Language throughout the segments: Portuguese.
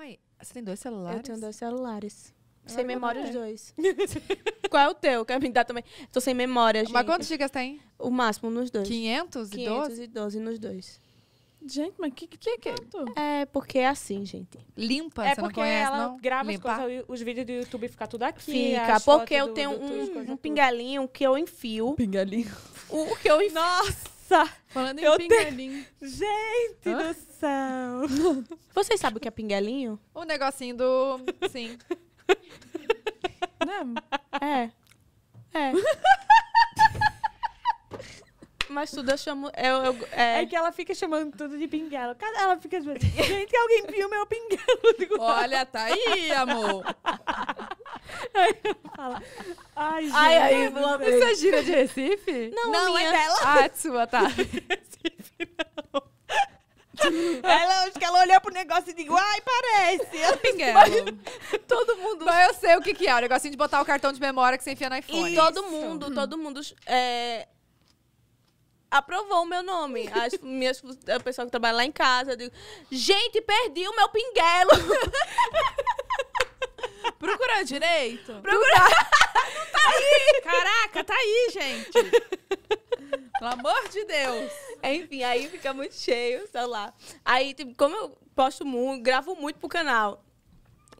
Calma aí. Você tem dois celulares? Eu tenho dois celulares. Eu sem memória os dois. Qual é o teu? Quer me dar também? Tô sem memória, gente. Mas quantos gigas tem? O máximo nos dois. 512? 512 nos dois. Gente, mas o que, que é que é? É porque é assim, gente. Limpa, é você porque não conhece, ela não? grava Limpa. as coisas, os vídeos do YouTube fica tudo aqui. Fica, porque eu tenho do, um, um pingalinho que eu enfio. Pingalinho? O que eu enfio. Nossa! Nossa! Falando em pinguelinho. Te... Gente Hã? do céu! Vocês sabem o que é pinguelinho? O negocinho do. Sim. Não. É. É. Mas tudo eu chamo. É, eu, eu é... é... que ela fica chamando tudo de pinguelo. Ela fica chamando. Gente, alguém viu meu pinguelo. Olha, tá aí, amor. Aí eu falo, ai, gente. Ai, ai, Isso é gíria de Recife? Não, não minha... é dela. Ah, de é sua, tá. Recife, não. Ela, acho que ela olhou pro negócio e disse, ai, parece. Pinguelo. todo mundo... Mas eu sei o que que é, o negocinho de botar o cartão de memória que você enfia no iPhone. E todo mundo, uhum. todo mundo... É, aprovou o meu nome. As minhas, o pessoal que trabalha lá em casa, eu digo, gente, perdi o meu pinguelo. Procura direito. Procura. Não tá aí. Caraca, tá aí, gente. Pelo amor de Deus. Enfim, aí fica muito cheio, sei lá. Aí, tipo, como eu posto muito, gravo muito pro canal.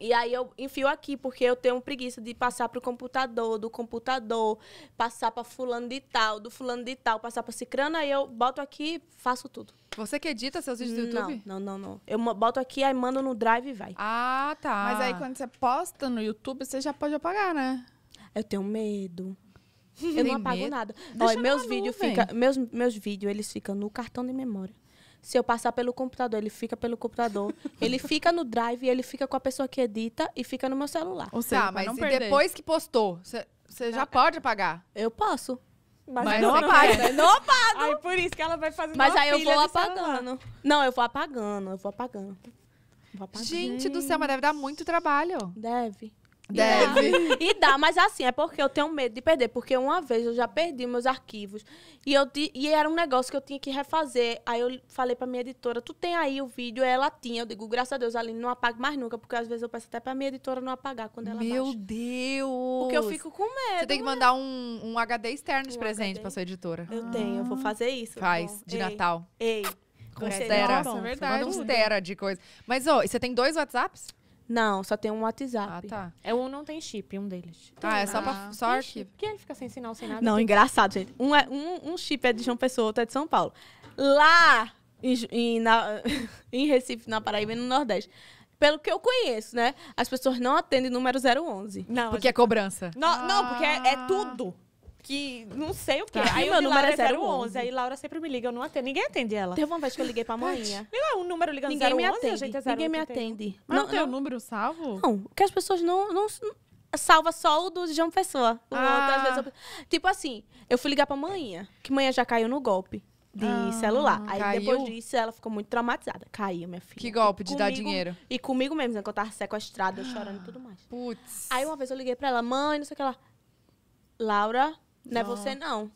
E aí eu enfio aqui, porque eu tenho preguiça de passar pro computador, do computador, passar para fulano de tal, do fulano de tal, passar para cicrana, aí eu boto aqui, faço tudo. Você que edita seus vídeos do YouTube? Não, não, não. Eu boto aqui, aí mando no Drive e vai. Ah, tá. Mas aí quando você posta no YouTube, você já pode apagar, né? Eu tenho medo. Eu Tem não apago medo? nada. Deixa Olha, meus vídeos meus meus vídeos eles ficam no cartão de memória. Se eu passar pelo computador, ele fica pelo computador. ele fica no drive, ele fica com a pessoa que edita e fica no meu celular. Ou seja, tá, mas não depois que postou, você já tá. pode apagar? Eu posso. Mas, mas não, apaga. Não apaga. Aí por isso que ela vai fazer Mas aí eu vou apagando. Celular. Não, eu vou apagando, eu vou apagando. Vou apagando. Gente, Gente do céu, mas deve dar muito trabalho. Deve. Deve. E dá, mas assim, é porque eu tenho medo de perder. Porque uma vez eu já perdi meus arquivos. E, eu, e era um negócio que eu tinha que refazer. Aí eu falei pra minha editora, tu tem aí o vídeo? Ela tinha. Eu digo, graças a Deus, Aline, não apague mais nunca. Porque às vezes eu peço até pra minha editora não apagar quando ela Meu baixa. Deus! Porque eu fico com medo. Você tem que né? mandar um, um HD externo de um presente HD. pra sua editora. Eu ah. tenho, eu vou ah. fazer isso. Faz, então. de Ei. Natal. Ei. Considera. Nossa, é verdade. Manda uns tera de coisa. Mas, ó, oh, você tem dois WhatsApps? Não, só tem um WhatsApp. Ah, tá. É um não tem chip, um deles. Tem ah, é só, ah. pra, só arquivo. Por que ele fica sem sinal, sem nada? Não, engraçado, gente. Um, é, um, um chip é de João Pessoa, outro é de São Paulo. Lá em, em, na, em Recife, na Paraíba e no Nordeste pelo que eu conheço, né? As pessoas não atendem número 011. Não. Porque é gente... é cobrança. Não, ah. não porque é, é, ah. tudo que não sei o que. Tá. Aí meu número é 011. Aí Laura sempre me liga, eu não atendo. Ninguém atende ela. Teve uma vez que eu liguei pra manhã. Liga um número ligando Ninguém 011, me atende. Gente é Ninguém me atende. Mas não, não tem o número salvo? Não, porque as pessoas não, não salva só o do João Pessoa. O ah. outro, vezes, eu... Tipo assim, eu fui ligar pra manhã, que manhã já caiu no golpe de ah, celular. Aí caiu? depois disso ela ficou muito traumatizada. Caiu, minha filha. Que golpe de comigo, dar dinheiro. E comigo mesmo, né? Que eu tava sequestrada, chorando e tudo mais. Putz. Aí uma vez eu liguei pra ela, mãe, não sei o que lá. Laura, não é você, não.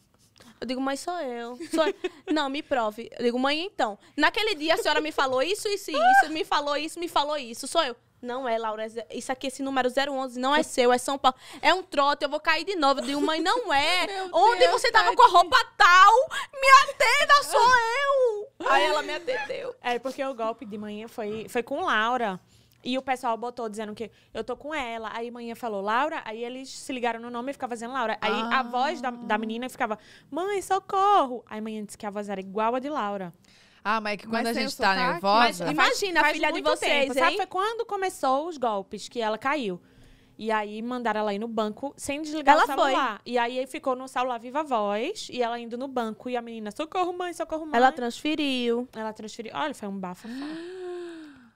Eu digo, mas sou eu. Sou... não, me prove. Eu digo, mãe, então. Naquele dia a senhora me falou isso, isso e isso, me falou isso, me falou isso. Sou eu. Não é, Laura. É isso aqui, esse número 011, não é seu, é São Paulo. É um trote, eu vou cair de novo. Eu digo, mãe, não é. Onde Deus, você tava tá com a roupa tal? Me atenda, sou eu. Aí ela me atendeu. É, porque o golpe de manhã foi, foi com Laura. E o pessoal botou dizendo que eu tô com ela. Aí manhã falou Laura, aí eles se ligaram no nome e ficava fazendo Laura. Aí ah. a voz da, da menina ficava, mãe, socorro! Aí manhã disse que a voz era igual a de Laura. Ah, mas é que quando mas a gente tá nervosa. Mas, imagina faz, a filha de vocês. Tempo, sabe? Foi quando começou os golpes que ela caiu. E aí mandaram ela ir no banco sem desligar ela o celular. Foi. E aí ficou no celular viva voz e ela indo no banco e a menina socorro mãe, socorro mãe. Ela transferiu. Ela transferiu. Olha, foi um bafafá.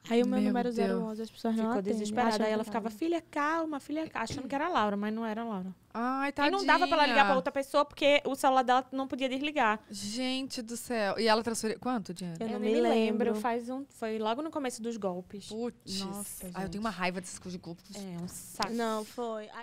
Aí o meu, meu número zero 011, as pessoas Ficou não desesperada. Aí ela ficava, filha, calma, filha, calma. achando que era a Laura, mas não era a Laura. Ai, tadinha. E não dava pra ela ligar pra outra pessoa, porque o celular dela não podia desligar. Gente do céu. E ela transferiu... Quanto dinheiro? Eu, eu não me lembro. lembro. Faz um... Foi logo no começo dos golpes. Putz. Nossa, Ai, eu tenho uma raiva desses golpes. É, um saco. Não, foi... Ai...